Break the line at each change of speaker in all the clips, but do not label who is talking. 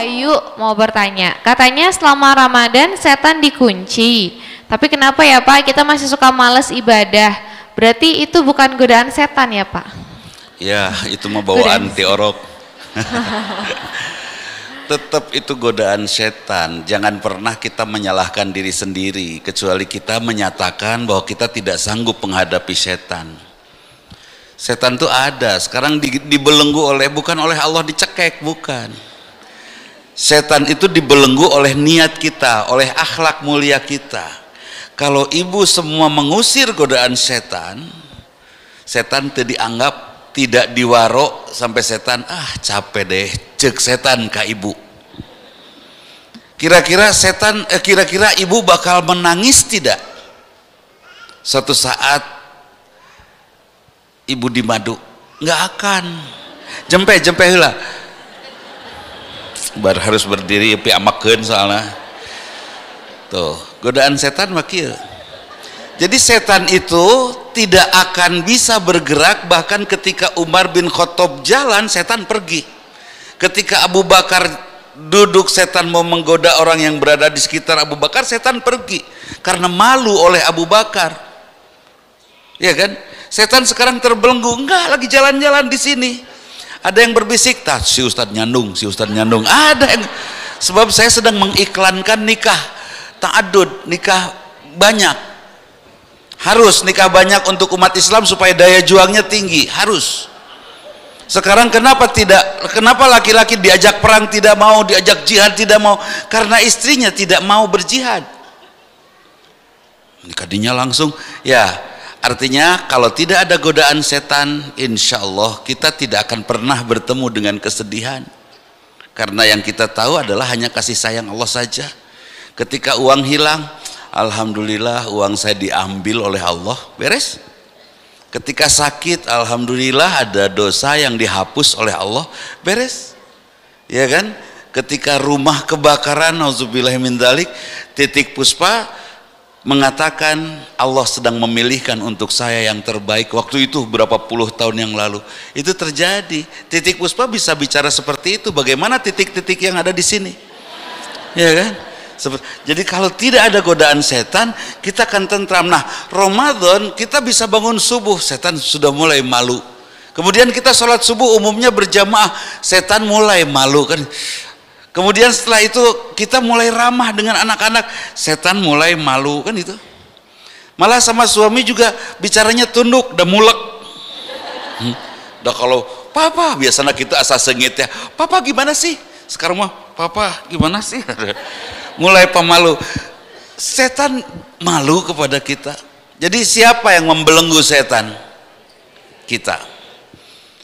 Bayu mau bertanya, katanya selama Ramadan setan dikunci. Tapi kenapa ya Pak? Kita masih suka males ibadah. Berarti itu bukan godaan setan ya Pak? Ya, itu mau bawa anti orok. Tetap itu godaan setan. Jangan pernah kita menyalahkan diri sendiri kecuali kita menyatakan bahwa kita tidak sanggup menghadapi setan setan itu ada sekarang dibelenggu oleh bukan oleh Allah dicekek bukan Setan itu dibelenggu oleh niat kita, oleh akhlak mulia kita. Kalau ibu semua mengusir godaan setan, setan tidak dianggap tidak diwaro sampai setan ah capek deh cek setan ke ibu kira-kira setan kira eh, kira-kira ibu bakal menangis tidak Satu saat ibu dimadu nggak akan jempe jempe lah bar harus berdiri pi amakeun soalnya tuh godaan setan makil jadi setan itu tidak akan bisa bergerak bahkan ketika Umar bin Khattab jalan setan pergi ketika Abu Bakar duduk setan mau menggoda orang yang berada di sekitar Abu Bakar setan pergi karena malu oleh Abu Bakar ya kan setan sekarang terbelenggu enggak lagi jalan-jalan di sini ada yang berbisik tak si Ustadz nyandung si Ustadz nyandung ada yang sebab saya sedang mengiklankan nikah ta'adud nikah banyak harus nikah banyak untuk umat Islam supaya daya juangnya tinggi harus sekarang kenapa tidak kenapa laki-laki diajak perang tidak mau diajak jihad tidak mau karena istrinya tidak mau berjihad nikah dinya langsung ya Artinya kalau tidak ada godaan setan, insya Allah kita tidak akan pernah bertemu dengan kesedihan. Karena yang kita tahu adalah hanya kasih sayang Allah saja. Ketika uang hilang, Alhamdulillah uang saya diambil oleh Allah, beres. Ketika sakit, Alhamdulillah ada dosa yang dihapus oleh Allah, beres. Ya kan? Ketika rumah kebakaran, alhamdulillah min titik puspa, mengatakan Allah sedang memilihkan untuk saya yang terbaik waktu itu berapa puluh tahun yang lalu itu terjadi titik puspa bisa bicara seperti itu bagaimana titik-titik yang ada di sini ya kan jadi kalau tidak ada godaan setan kita akan tentram nah Ramadan kita bisa bangun subuh setan sudah mulai malu kemudian kita sholat subuh umumnya berjamaah setan mulai malu kan Kemudian setelah itu kita mulai ramah dengan anak-anak, setan mulai malu kan itu. Malah sama suami juga bicaranya tunduk, udah mulek. Hmm. Dah kalau papa biasanya kita asa sengit ya, papa gimana sih? Sekarang mah papa gimana sih? mulai pemalu. Setan malu kepada kita. Jadi siapa yang membelenggu setan? Kita.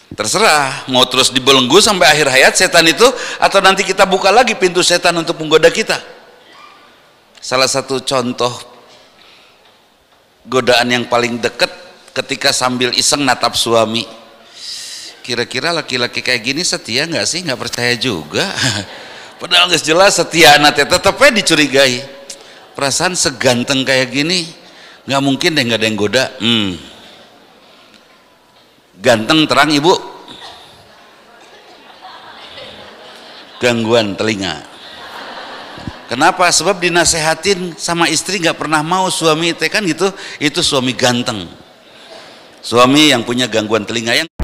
Terserah, mau terus dibelenggu sampai akhir hayat setan itu atau nanti kita buka lagi pintu setan untuk menggoda kita. Salah satu contoh godaan yang paling dekat ketika sambil iseng natap suami. Kira-kira laki-laki kayak gini setia nggak sih? Nggak percaya juga. Padahal nggak jelas setia anaknya tetapnya dicurigai. Perasaan seganteng kayak gini nggak mungkin deh nggak ada yang goda. Hmm, ganteng terang ibu gangguan telinga kenapa sebab dinasehatin sama istri nggak pernah mau suami itu kan gitu itu suami ganteng suami yang punya gangguan telinga yang